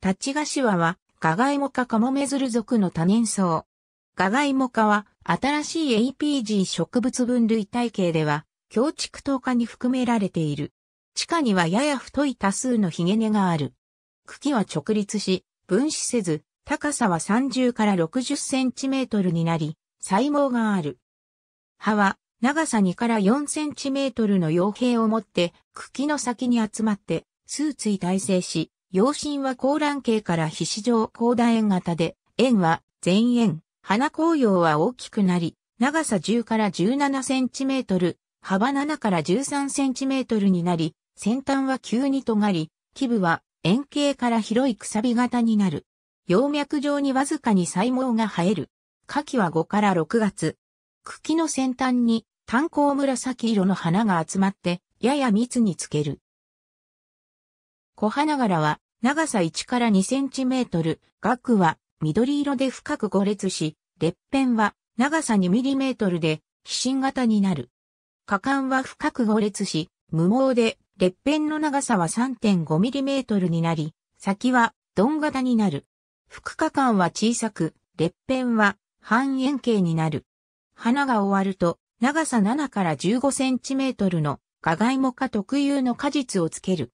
タッチガシワは、ガガイモ科カモメズル属の多年草。ガガイモ科は、新しい APG 植物分類体系では、強畜糖化に含められている。地下にはやや太い多数のヒゲ根がある。茎は直立し、分子せず、高さは30から60センチメートルになり、細毛がある。葉は、長さ2から4センチメートルの傭兵を持って、茎の先に集まって、数対体制し、陽心は高卵形から皮脂状高楕円型で、円は全円、花紅葉は大きくなり、長さ10から17センチメートル、幅7から13センチメートルになり、先端は急に尖り、基部は円形から広いくさび型になる。葉脈状にわずかに細毛が生える。夏季は5から6月。茎の先端に炭鉱紫色の花が集まって、やや密につける。小花柄は長さ1から2センチメートル、額は緑色で深く5列し、列片は長さ2ミリメートルで、寄進型になる。果敢は深く5列し、無毛で、列片の長さは3.5ミリメートルになり、先は鈍型になる。副果敢は小さく、列片は半円形になる。花が終わると、長さ7から15センチメートルの、ガガイモ科特有の果実をつける。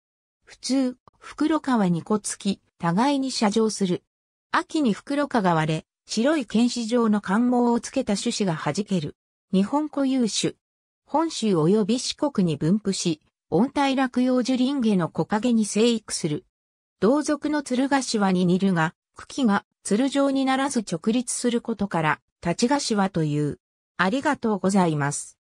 普通、袋川にこつき、互いに射場する。秋に袋川が割れ、白い剣士状の冠毛をつけた種子が弾ける。日本固有種。本州及び四国に分布し、温帯落葉樹林下の木陰に生育する。同族の鶴ヶ島に似るが、茎が鶴状にならず直立することから、立ち菓子という。ありがとうございます。